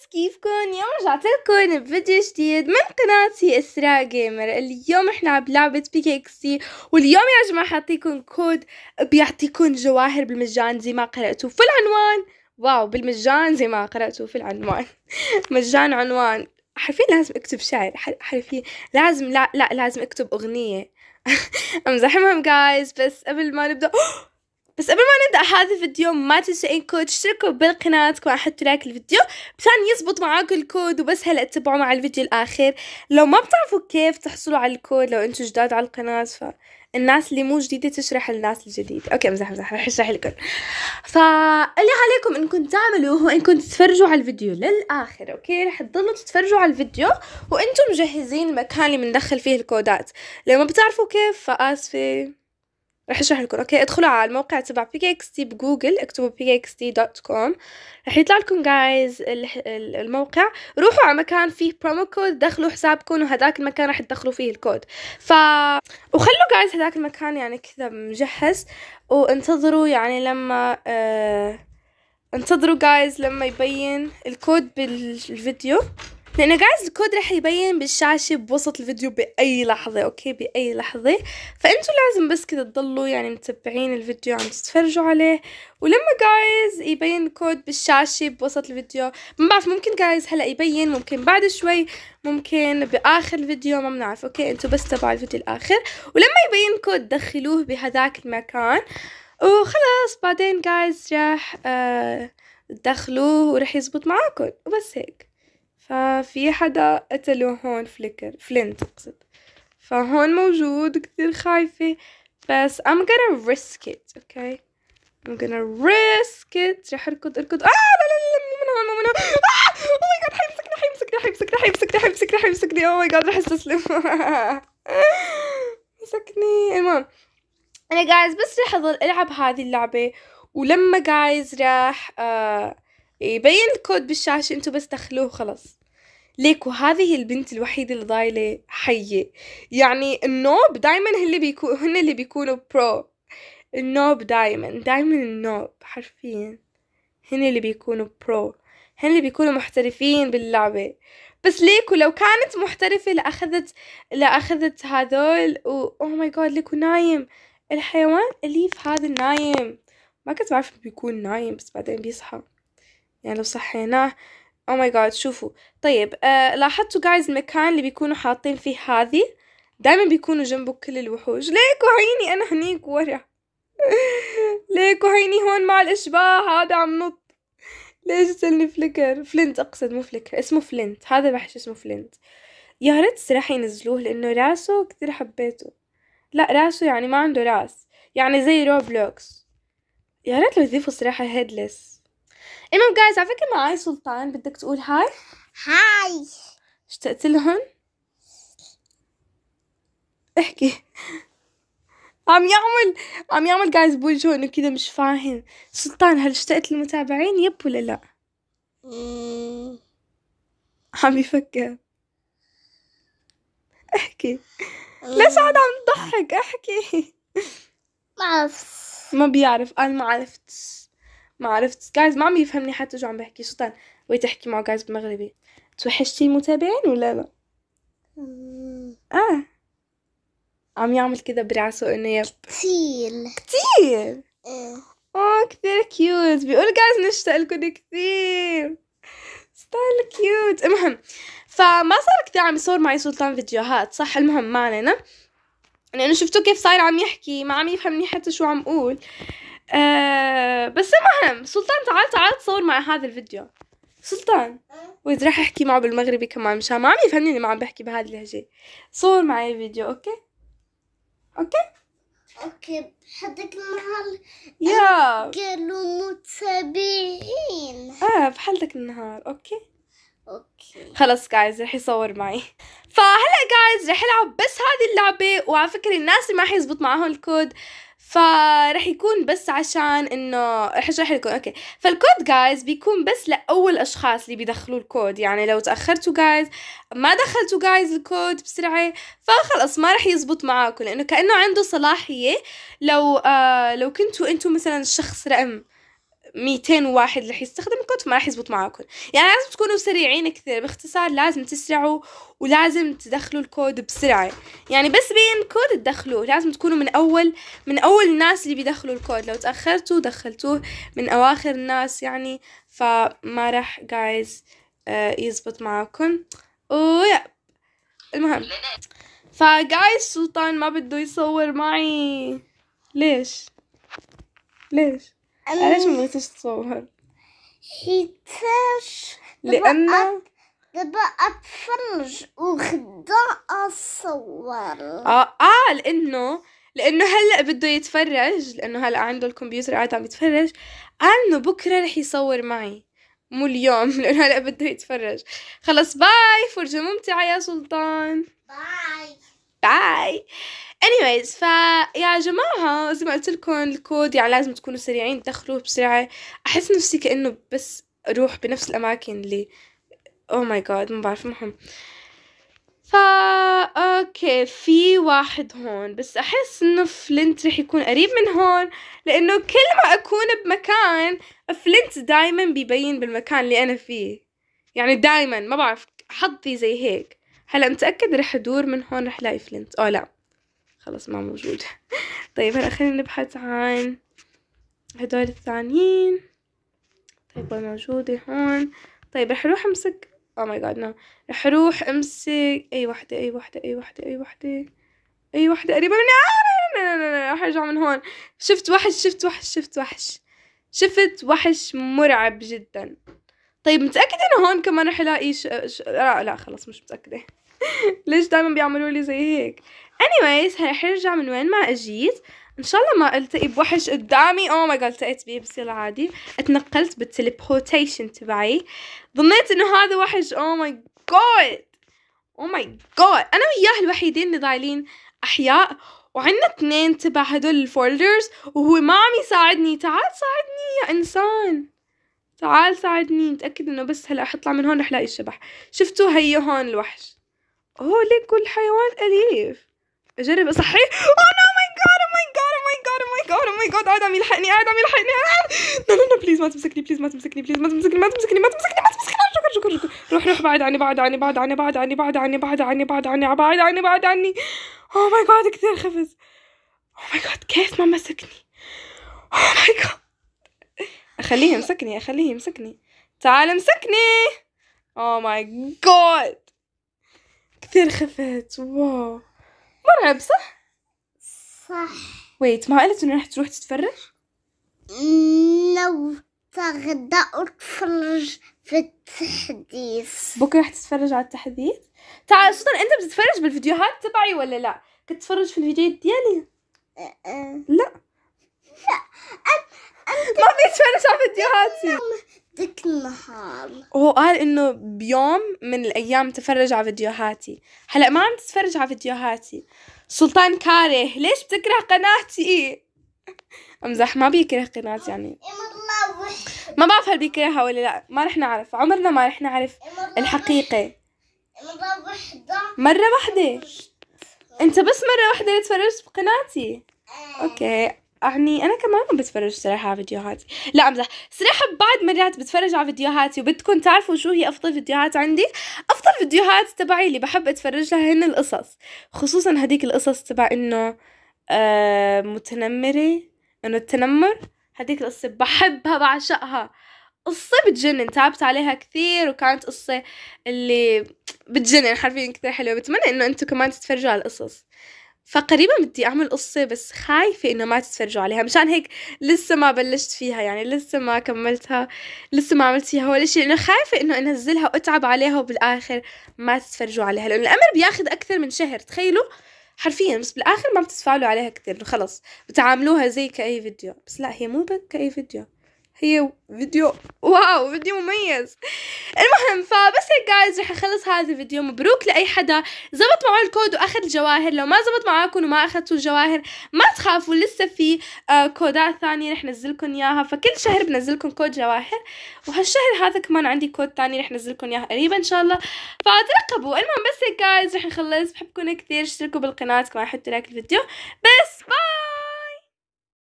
بس كيفكن اليوم رجعت لكم بفيديو جديد من قناتي اسراء جيمر اليوم احنا بلعبة اكس كيكسي واليوم يا جماعة حاعطيكم كود بيعطيكم جواهر بالمجان زي ما قرأتوا في العنوان واو بالمجان زي ما قرأتوا في العنوان مجان عنوان حرفيا لازم اكتب شعر حرفيا لازم لا لا لازم اكتب اغنية امزح المهم جايز بس قبل ما نبدأ بس قبل ما نبدا هذا الفيديو ما تنسوا انكم تشتركوا بالقناه وحطوا لايك الفيديو مشان يزبط معاكم الكود وبس هلا اتبعوا مع الفيديو الاخر لو ما بتعرفوا كيف تحصلوا على الكود لو انتم جداد على القناه فالناس اللي مو جديده تشرح للناس الجديده اوكي مزح مزح رح اشرح لكم فاللي عليكم انكم تعملوا هو انكم تتفرجوا على الفيديو للاخر اوكي رح تضلوا تتفرجوا على الفيديو وانتم مجهزين المكان اللي بندخل فيه الكودات لو ما بتعرفوا كيف فاسفه راح اشرح لكم اوكي ادخلوا على الموقع تبع PKXT بجوجل اكتبوا PKXT.com رح يطلع لكم جايز الموقع روحوا على مكان فيه برومو كود دخلوا حسابكم وهداك المكان راح تدخلوا فيه الكود ف وخلوا جايز هداك المكان يعني كذا مجهز وانتظروا يعني لما آه... انتظروا جايز لما يبين الكود بالفيديو لأنه جايز الكود رح يبين بالشاشه بوسط الفيديو باي لحظه اوكي باي لحظه فانتوا لازم بس كده تضلوا يعني متبعين الفيديو عم تتفرجوا عليه ولما جايز يبين الكود بالشاشه بوسط الفيديو ما بعرف ممكن جايز هلا يبين ممكن بعد شوي ممكن باخر الفيديو ما بنعرف اوكي انتوا بس تابعوا الفيديو الاخر ولما يبين كود دخلوه بهذاك المكان وخلاص بعدين جايز راح آه تدخلوه ورح يزبط معاكم وبس هيك ففي حدا قتله هون فليكر فلنت أقصد فهون موجود كتير خايفة بس I'm gonna risk it okay I'm gonna risk it رح اركض اركض آه لا لا لا مو من هون مو من هون آه oh my god حيمسكني حيمسكني حيمسكني حيمسكني حيمسكني حيمسكني oh my god رح استسلم مسكني المهم انا جايز بس رح اضل العب هذه اللعبة ولما جايز راح آه يبين الكود بالشاشة انتو بس دخلوه خلص ليكو هذه البنت الوحيدة اللي ضايلة حية يعني النوب دايما هن اللي بيكو هن اللي بيكونوا برو النوب دايما دايما النوب حرفيا هن اللي بيكونوا برو هن اللي بيكونوا محترفين باللعبة بس ليكو لو كانت محترفة لأخذت لأخذت هذول و اوه ماي جاد ليكو نايم الحيوان اليف هذا النايم ما كنت بعرف بيكون نايم بس بعدين بيصحى يعني لو صحيناه او ماي جاد شوفوا طيب آه لاحظتوا جايز المكان اللي بيكونوا حاطين فيه هذه دائما بيكونوا جنبه كل الوحوش ليكو هيني انا هنيك ورا ليكو هيني هون مع الاشباح هذا عم نط ليش تسألني فليكر فلنت اقصد مو فليكر اسمه فلنت هذا بحش اسمه فلنت يا ريت صراحة ينزلوه لانه راسه كثير حبيته لا راسه يعني ما عنده راس يعني زي روبلوكس يا ريت لو يضيفوا صراحة هيدلس المهم جايز على فكره معاي سلطان بدك تقول هاي هاي اشتقت لهم احكي عم يعمل عم يعمل جايز بوجهه انه كذا مش فاهم سلطان هل اشتقت للمتابعين يب ولا لا عم يفكر احكي ليش عاد عم تضحك احكي ما ما بيعرف قال ما عرفت ما عرفت جايز ما عم يفهمني حتى شو عم بحكي سلطان ويت احكي معه جايز بمغربي توحشتي المتابعين ولا لا اه عم يعمل كذا براسه انه يب كثير كثير إيه. اه كثير كيوت بيقول جايز نشتاق لكم كثير ستايل كيوت المهم فما صار كثير عم يصور معي سلطان فيديوهات صح المهم ما علينا لانه شفتوا كيف صاير عم يحكي ما عم يفهمني حتى شو عم اقول آه بس المهم سلطان تعال تعال تصور معي هذا الفيديو سلطان وإذا راح أحكي معه بالمغربي كمان مشان ما عم يفهمني ما عم بحكي بهذه اللهجة صور معي فيديو أوكي أوكي اوكي بحدك النهار يا قالوا متابعين اه بحلتك النهار اوكي اوكي خلص جايز رح يصور معي فهلا جايز رح العب بس هذه اللعبه وعلى فكره الناس اللي ما حيزبط معاهم الكود فرح يكون بس عشان انه رح اشرح لكم اوكي فالكود جايز بيكون بس لاول اشخاص اللي بيدخلوا الكود يعني لو تاخرتوا جايز ما دخلتوا جايز الكود بسرعه فخلص ما رح يزبط معاكم لانه كانه عنده صلاحيه لو آه لو كنتوا انتم مثلا شخص رقم 200 واحد رح الكود ما رح يزبط معاكم يعني لازم تكونوا سريعين كثير باختصار لازم تسرعوا ولازم تدخلوا الكود بسرعة يعني بس بين كود تدخلوه لازم تكونوا من أول من أول الناس اللي بيدخلوا الكود لو تأخرتوا دخلتوه من أواخر الناس يعني فما رح جايز آه، يزبط معاكم ويا المهم فجايز سلطان ما بده يصور معي ليش ليش علاش ما بغيتيش تصور حيتاش لان دابا اتفرج وغدا اصور اه اه لانه لانه هلا بده يتفرج لانه هلا عنده الكمبيوتر قاعد عم يتفرج قال انه بكره رح يصور معي مو اليوم لانه هلا بده يتفرج خلص باي فرجه ممتعه يا سلطان باي باي anyways فيا جماعة زي ما قلت لكم الكود يعني لازم تكونوا سريعين تدخلوه بسرعة أحس نفسي كأنه بس أروح بنفس الأماكن اللي أوه ماي جاد ما بعرف مهم فا اوكي في واحد هون بس احس انه فلنت رح يكون قريب من هون لانه كل ما اكون بمكان فلنت دايما بيبين بالمكان اللي انا فيه يعني دايما ما بعرف حظي زي هيك هلا متأكد رح أدور من هون رح لاقي فلنت أو آه، لا خلص ما موجود طيب هلا خلينا نبحث عن هدول الثانيين طيب وين موجودة هون طيب رح أروح أمسك أو ماي جاد نو رح أروح أمسك أي وحدة أي وحدة أي وحدة أي وحدة أي وحدة قريبة مني آه رح أرجع من هون شفت وحش شفت وحش شفت وحش شفت وحش مرعب جدا طيب متأكدة إنه هون كمان رح ألاقي ش... ش... لا آه، لا خلص مش متأكدة ليش دايما بيعملوا لي زي هيك anyways هي حرجع من وين ما اجيت ان شاء الله ما التقي بوحش قدامي او ما جاد التقيت بيه بصير عادي اتنقلت بالتليبوتيشن تبعي ظنيت انه هذا وحش او ماي جاد او ماي جاد انا وياه الوحيدين اللي ضايلين احياء وعندنا اثنين تبع هدول الفولدرز وهو ما عم يساعدني تعال ساعدني يا انسان تعال ساعدني متاكد انه بس هلا حطلع من هون رح لاقي الشبح شفتوا هي هون الوحش هو ليه كل حيوان أليف جرب أصحيه أوه نو ماي جاد أو ماي جاد أو ماي جاد أو ماي جاد أو ماي جاد قاعد عم يلحقني قاعد عم يلحقني لا لا لا بليز ما تمسكني بليز ما تمسكني بليز ما تمسكني ما تمسكني ما تمسكني ما تمسكني شكرا شكرا شكرا روح روح بعد عني بعد عني بعد عني بعد عني بعد عني بعد عني بعد عني بعد عني بعد عني أوه ماي جاد كثير خفز أوه ماي جاد كيف ما مسكني أوه ماي جاد أخليه يمسكني أخليه يمسكني تعال امسكني أوه ماي جاد كثير خفت واو مرعب صح؟ صح ويت ما قلت انه رح تروح تتفرج؟ لو تغدى اتفرج في التحديث بكره رح تتفرج على التحديث؟ تعال سلطان انت بتتفرج بالفيديوهات تبعي ولا لا؟ كنت تتفرج في الفيديوهات ديالي؟ أه أه. لا لا أنت ما بيتفرج على فيديوهاتي ذاك النهار هو قال انه بيوم من الايام تفرج على فيديوهاتي هلا ما عم تتفرج على فيديوهاتي سلطان كاره ليش بتكره قناتي امزح ما بيكره قناتي يعني ما بعرف هل بيكرهها ولا لا ما رح نعرف عمرنا ما رح نعرف الحقيقه مرة واحدة مرة واحدة انت بس مرة واحدة تفرجت بقناتي آه. اوكي يعني انا كمان ما بتفرج صراحه على فيديوهاتي لا امزح صراحه بعد مرات بتفرج على فيديوهاتي وبدكم تعرفوا شو هي افضل فيديوهات عندي افضل فيديوهات تبعي اللي بحب اتفرج لها هن القصص خصوصا هديك القصص تبع انه آه متنمره انه التنمر هديك القصه بحبها بعشقها قصة بتجنن تعبت عليها كثير وكانت قصة اللي بتجنن حرفيا كثير حلوة بتمنى انه انتم كمان تتفرجوا على القصص فقريبا بدي اعمل قصة بس خايفة انه ما تتفرجوا عليها مشان هيك لسه ما بلشت فيها يعني لسه ما كملتها لسه ما عملت فيها ولا شيء لانه خايفة انه انزلها واتعب عليها وبالاخر ما تتفرجوا عليها لانه الامر بياخذ اكثر من شهر تخيلوا حرفيا بس بالاخر ما بتتفاعلوا عليها كثير خلص بتعاملوها زي كاي فيديو بس لا هي مو كاي فيديو هي فيديو واو فيديو مميز المهم فبس هيك جايز رح اخلص هذا الفيديو مبروك لاي حدا زبط معه الكود واخذ الجواهر لو ما زبط معاكم وما اخذتوا الجواهر ما تخافوا لسه في آه، كودات ثانية رح نزلكم اياها فكل شهر بنزلكم كود جواهر وهالشهر هذا كمان عندي كود ثاني رح نزلكم اياها قريبا ان شاء الله فترقبوا المهم بس هيك جايز رح نخلص بحبكم كثير اشتركوا بالقناة كمان حطوا لايك الفيديو بس باي